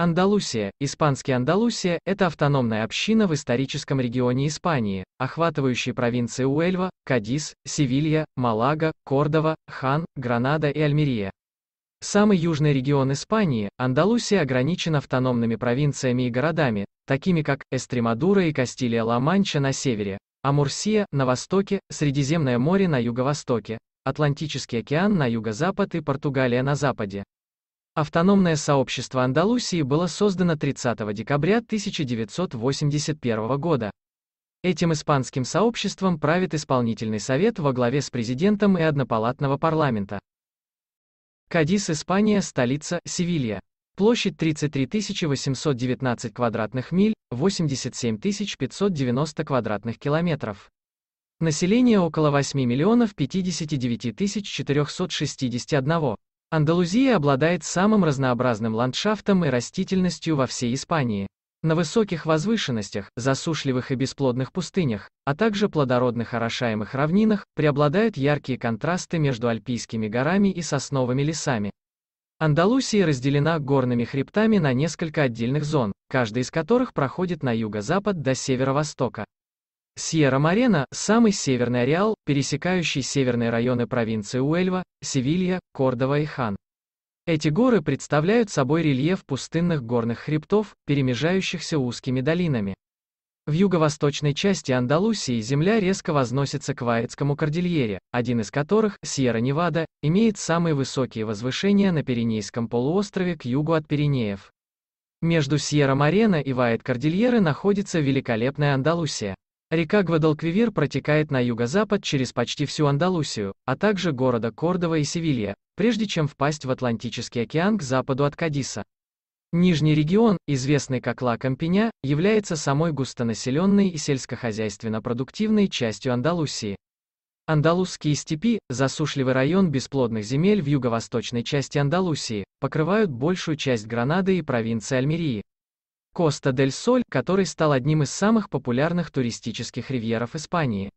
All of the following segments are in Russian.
Андалусия, испанский Андалусия, это автономная община в историческом регионе Испании, охватывающая провинции Уэльва, Кадис, Севилья, Малага, Кордова, Хан, Гранада и Альмерия. Самый южный регион Испании, Андалусия ограничен автономными провинциями и городами, такими как Эстремадура и Кастилия-Ла-Манча на севере, Амурсия на востоке, Средиземное море на юго-востоке, Атлантический океан на юго-запад и Португалия на западе. Автономное сообщество Андалусии было создано 30 декабря 1981 года. Этим испанским сообществом правит исполнительный совет во главе с президентом и однопалатного парламента. Кадис, Испания, столица, Севилья. Площадь 33 819 квадратных миль, 87 590 квадратных километров. Население около 8 миллионов 59 461. Андалузия обладает самым разнообразным ландшафтом и растительностью во всей Испании. На высоких возвышенностях, засушливых и бесплодных пустынях, а также плодородных орошаемых равнинах, преобладают яркие контрасты между альпийскими горами и сосновыми лесами. Андалусия разделена горными хребтами на несколько отдельных зон, каждая из которых проходит на юго-запад до северо-востока. Сьерра-Марена – самый северный ареал, пересекающий северные районы провинции Уэльва, Севилья, Кордова и Хан. Эти горы представляют собой рельеф пустынных горных хребтов, перемежающихся узкими долинами. В юго-восточной части Андалусии земля резко возносится к Ваецкому кордильере, один из которых, Сьерра-Невада, имеет самые высокие возвышения на Пиренейском полуострове к югу от Пиренеев. Между Сьерра-Марена и Ваэт-Кордильеры находится великолепная Андалусия. Река Гвадалквивир протекает на юго-запад через почти всю Андалусию, а также города Кордова и Севилья, прежде чем впасть в Атлантический океан к западу от Кадиса. Нижний регион, известный как Ла Кампиня, является самой густонаселенной и сельскохозяйственно-продуктивной частью Андалусии. Андалузские степи, засушливый район бесплодных земель в юго-восточной части Андалусии, покрывают большую часть Гранады и провинции Альмерии. Коста-дель-Соль, который стал одним из самых популярных туристических ривьеров Испании.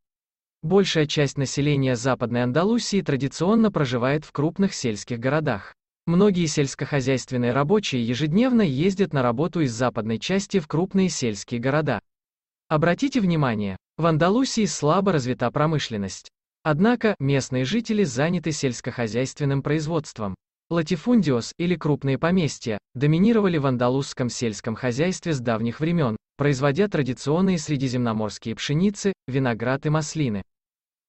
Большая часть населения Западной Андалусии традиционно проживает в крупных сельских городах. Многие сельскохозяйственные рабочие ежедневно ездят на работу из западной части в крупные сельские города. Обратите внимание, в Андалусии слабо развита промышленность. Однако, местные жители заняты сельскохозяйственным производством. Латифундиос, или крупные поместья, доминировали в андалузском сельском хозяйстве с давних времен, производя традиционные средиземноморские пшеницы, виноград и маслины.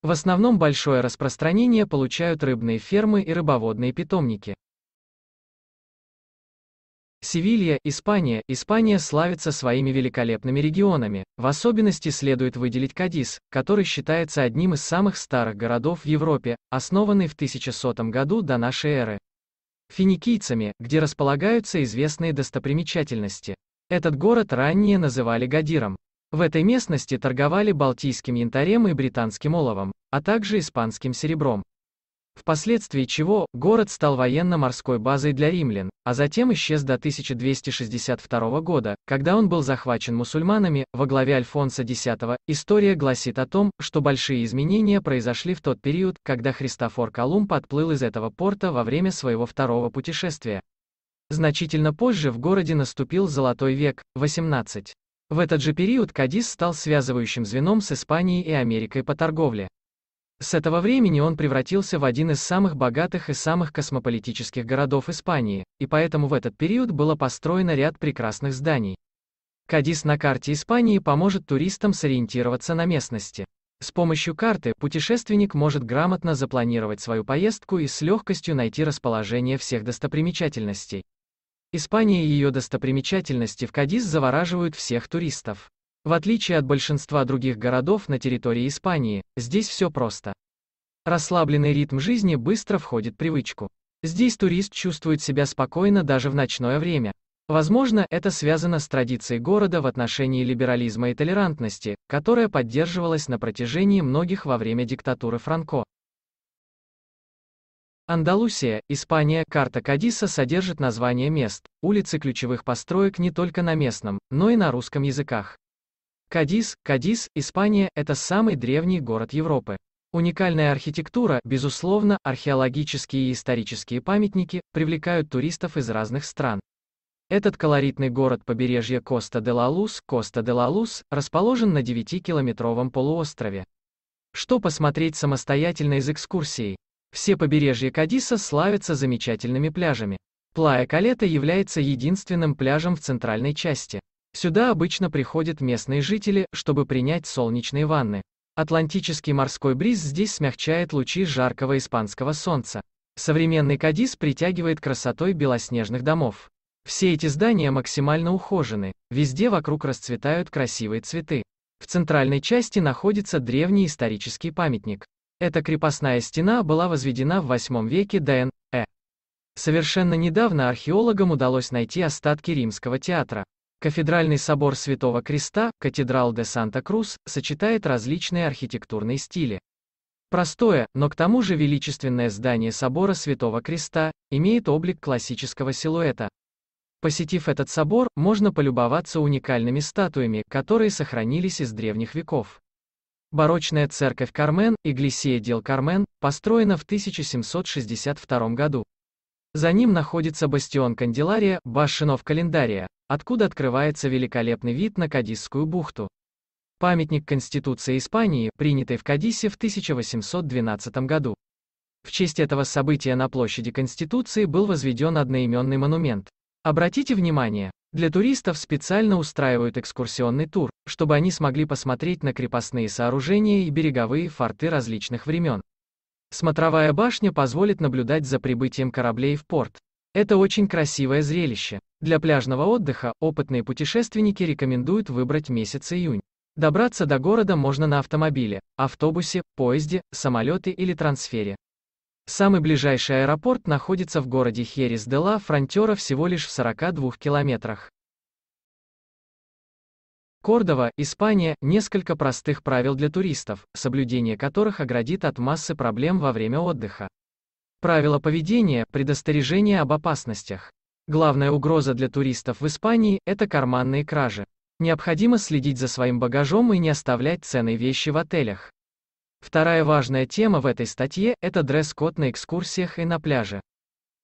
В основном большое распространение получают рыбные фермы и рыбоводные питомники. Севилья, Испания. Испания славится своими великолепными регионами. В особенности следует выделить Кадис, который считается одним из самых старых городов в Европе, основанный в 1100 году до нашей эры финикийцами, где располагаются известные достопримечательности. Этот город ранее называли Гадиром. В этой местности торговали балтийским янтарем и британским оловом, а также испанским серебром впоследствии чего город стал военно-морской базой для римлян, а затем исчез до 1262 года, когда он был захвачен мусульманами, во главе Альфонса X. История гласит о том, что большие изменения произошли в тот период, когда Христофор Колумб отплыл из этого порта во время своего второго путешествия. Значительно позже в городе наступил Золотой век, 18. В этот же период Кадис стал связывающим звеном с Испанией и Америкой по торговле. С этого времени он превратился в один из самых богатых и самых космополитических городов Испании, и поэтому в этот период было построено ряд прекрасных зданий. Кадис на карте Испании поможет туристам сориентироваться на местности. С помощью карты путешественник может грамотно запланировать свою поездку и с легкостью найти расположение всех достопримечательностей. Испания и ее достопримечательности в Кадис завораживают всех туристов. В отличие от большинства других городов на территории Испании, здесь все просто. Расслабленный ритм жизни быстро входит в привычку. Здесь турист чувствует себя спокойно даже в ночное время. Возможно, это связано с традицией города в отношении либерализма и толерантности, которая поддерживалась на протяжении многих во время диктатуры Франко. Андалусия, Испания, карта Кадиса содержит названия мест, улицы ключевых построек не только на местном, но и на русском языках. Кадис, Кадис, Испания – это самый древний город Европы. Уникальная архитектура, безусловно, археологические и исторические памятники привлекают туристов из разных стран. Этот колоритный город побережья коста де ла луз коста де ла луз расположен на 9-километровом полуострове. Что посмотреть самостоятельно из экскурсии? Все побережья Кадиса славятся замечательными пляжами. Плая Калета является единственным пляжем в центральной части. Сюда обычно приходят местные жители, чтобы принять солнечные ванны. Атлантический морской бриз здесь смягчает лучи жаркого испанского солнца. Современный Кадис притягивает красотой белоснежных домов. Все эти здания максимально ухожены, везде вокруг расцветают красивые цветы. В центральной части находится древний исторический памятник. Эта крепостная стена была возведена в 8 веке до Н.Э. Совершенно недавно археологам удалось найти остатки римского театра. Кафедральный собор Святого Креста, катедрал де Санта-Крус, сочетает различные архитектурные стили. Простое, но к тому же величественное здание собора Святого Креста имеет облик классического силуэта. Посетив этот собор, можно полюбоваться уникальными статуями, которые сохранились из древних веков. Барочная церковь Кармен, Иглисия дел Кармен, построена в 1762 году. За ним находится бастион Канделария, башенов календария, откуда открывается великолепный вид на Кадисскую бухту. Памятник Конституции Испании, принятой в Кадисе в 1812 году. В честь этого события на площади Конституции был возведен одноименный монумент. Обратите внимание, для туристов специально устраивают экскурсионный тур, чтобы они смогли посмотреть на крепостные сооружения и береговые форты различных времен. Смотровая башня позволит наблюдать за прибытием кораблей в порт. Это очень красивое зрелище. Для пляжного отдыха опытные путешественники рекомендуют выбрать месяц июнь. Добраться до города можно на автомобиле, автобусе, поезде, самолете или трансфере. Самый ближайший аэропорт находится в городе Херес-де-Ла Фронтера всего лишь в 42 километрах. Кордова, Испания, несколько простых правил для туристов, соблюдение которых оградит от массы проблем во время отдыха. Правила поведения, предостережение об опасностях. Главная угроза для туристов в Испании – это карманные кражи. Необходимо следить за своим багажом и не оставлять ценные вещи в отелях. Вторая важная тема в этой статье – это дресс-код на экскурсиях и на пляже.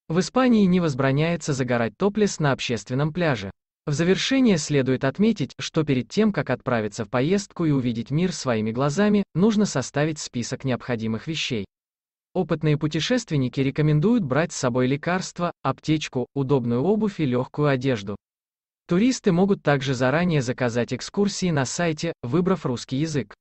В Испании не возбраняется загорать топлес на общественном пляже. В завершение следует отметить, что перед тем, как отправиться в поездку и увидеть мир своими глазами, нужно составить список необходимых вещей. Опытные путешественники рекомендуют брать с собой лекарства, аптечку, удобную обувь и легкую одежду. Туристы могут также заранее заказать экскурсии на сайте, выбрав русский язык.